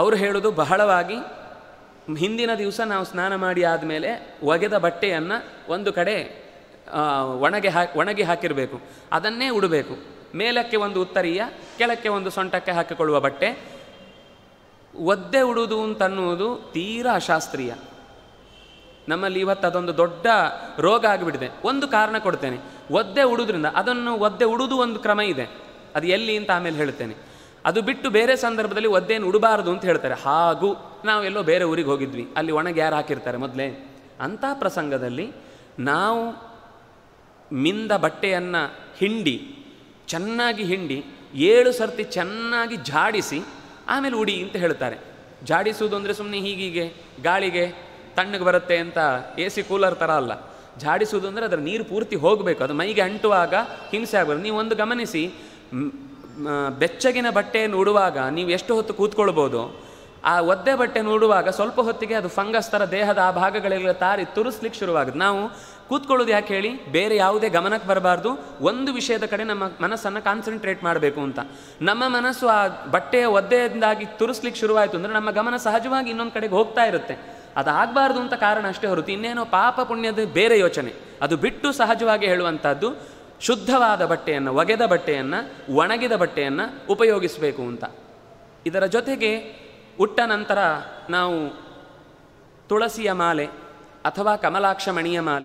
ಅವರು ಹೇಳೋದು ಬಹಳವಾಗಿ ಹಿಂದಿನ ದಿವಸ ನಾವು ಸ್ನಾನ ಮಾಡಿ ಆದಮೇಲೆ ಒಗೆದ ಬಟ್ಟೆಯನ್ನು ಒಂದು ಕಡೆ ಒಣಗಿ ಹಾಕಿ ಒಣಗಿ ಹಾಕಿರಬೇಕು ಅದನ್ನೇ ಉಡಬೇಕು ಮೇಲಕ್ಕೆ ಒಂದು ಉತ್ತರಿಯ ಕೆಳಕ್ಕೆ ಒಂದು ಸೊಂಟಕ್ಕೆ ಹಾಕಿಕೊಳ್ಳುವ ಬಟ್ಟೆ ಒದ್ದೆ ಉಡುವುದು ಅಂತನ್ನುವುದು ತೀರಾ ಅಶಾಸ್ತ್ರೀಯ ನಮ್ಮಲ್ಲಿ ಇವತ್ತು ಅದೊಂದು ದೊಡ್ಡ ರೋಗ ಆಗಿಬಿಡಿದೆ ಒಂದು ಕಾರಣ ಕೊಡ್ತೇನೆ ಒದ್ದೆ ಉಡೋದ್ರಿಂದ ಅದನ್ನು ಒದ್ದೆ ಉಡುವುದು ಒಂದು ಕ್ರಮ ಇದೆ ಅದು ಎಲ್ಲಿ ಅಂತ ಆಮೇಲೆ ಹೇಳ್ತೇನೆ ಅದು ಬಿಟ್ಟು ಬೇರೆ ಸಂದರ್ಭದಲ್ಲಿ ಒದ್ದೇನು ಉಡಬಾರದು ಅಂತ ಹೇಳ್ತಾರೆ ಹಾಗೂ ನಾವೆಲ್ಲೋ ಬೇರೆ ಊರಿಗೆ ಹೋಗಿದ್ವಿ ಅಲ್ಲಿ ಒಣಗೆ ಯಾರು ಹಾಕಿರ್ತಾರೆ ಮೊದಲೇ ಅಂಥ ಪ್ರಸಂಗದಲ್ಲಿ ನಾವು ಮಿಂದ ಬಟ್ಟೆಯನ್ನು ಹಿಂಡಿ ಚೆನ್ನಾಗಿ ಹಿಂಡಿ ಏಳು ಸರ್ತಿ ಚೆನ್ನಾಗಿ ಜಾಡಿಸಿ ಆಮೇಲೆ ಉಡಿ ಅಂತ ಹೇಳ್ತಾರೆ ಜಾಡಿಸುವುದು ಅಂದರೆ ಸುಮ್ಮನೆ ಹೀಗೀಗೆ ಗಾಳಿಗೆ ತಣ್ಣಗೆ ಬರುತ್ತೆ ಅಂತ ಎ ಸಿ ಕೂಲರ್ ಥರ ಅಲ್ಲ ಜಾಡಿಸುವುದು ಅಂದರೆ ಅದರ ನೀರು ಪೂರ್ತಿ ಹೋಗಬೇಕು ಅದು ಮೈಗೆ ಅಂಟುವಾಗ ಹಿಂಸೆ ಆಗಬಾರ್ದು ನೀವೊಂದು ಗಮನಿಸಿ ಬೆಚ್ಚಗಿನ ಬಟ್ಟೆಯನ್ನು ಉಡುವಾಗ ನೀವು ಎಷ್ಟು ಹೊತ್ತು ಕೂತ್ಕೊಳ್ಬೋದು ಆ ಒದ್ದೆ ಬಟ್ಟೆ ನೋಡುವಾಗ ಸ್ವಲ್ಪ ಹೊತ್ತಿಗೆ ಅದು ಫಂಗಸ್ ಥರ ದೇಹದ ಆ ಭಾಗಗಳೆಲ್ಲ ತಾರಿ ತುರಿಸ್ಲಿಕ್ಕೆ ಶುರುವಾಗುತ್ತೆ ನಾವು ಕೂತ್ಕೊಳ್ಳೋದು ಯಾಕೆ ಹೇಳಿ ಬೇರೆ ಯಾವುದೇ ಗಮನಕ್ಕೆ ಬರಬಾರ್ದು ಒಂದು ವಿಷಯದ ಕಡೆ ನಮ್ಮ ಮನಸ್ಸನ್ನು ಕಾನ್ಸಂಟ್ರೇಟ್ ಮಾಡಬೇಕು ಅಂತ ನಮ್ಮ ಮನಸ್ಸು ಆ ಬಟ್ಟೆಯ ಒದ್ದೆಯಿಂದಾಗಿ ತುರಿಸ್ಲಿಕ್ಕೆ ಶುರುವಾಯಿತು ಅಂದರೆ ನಮ್ಮ ಗಮನ ಸಹಜವಾಗಿ ಇನ್ನೊಂದು ಕಡೆಗೆ ಹೋಗ್ತಾ ಇರುತ್ತೆ ಆಗಬಾರ್ದು ಅಂತ ಕಾರಣ ಅಷ್ಟೇ ಹೊರತು ಇನ್ನೇನೋ ಪಾಪ ಪುಣ್ಯದ ಬೇರೆ ಯೋಚನೆ ಅದು ಬಿಟ್ಟು ಸಹಜವಾಗಿ ಹೇಳುವಂಥದ್ದು ಶುದ್ಧವಾದ ಬಟ್ಟೆಯನ್ನು ಒಗೆದ ಬಟ್ಟೆಯನ್ನು ಒಣಗಿದ ಬಟ್ಟೆಯನ್ನು ಉಪಯೋಗಿಸಬೇಕು ಅಂತ ಇದರ ಜೊತೆಗೆ ಉಟ್ಟ ನಂತರ ನಾವು ತುಳಸಿಯ ಮಾಲೆ ಅಥವಾ ಕಮಲಾಕ್ಷ ಮಣಿಯ ಮಾಲೆ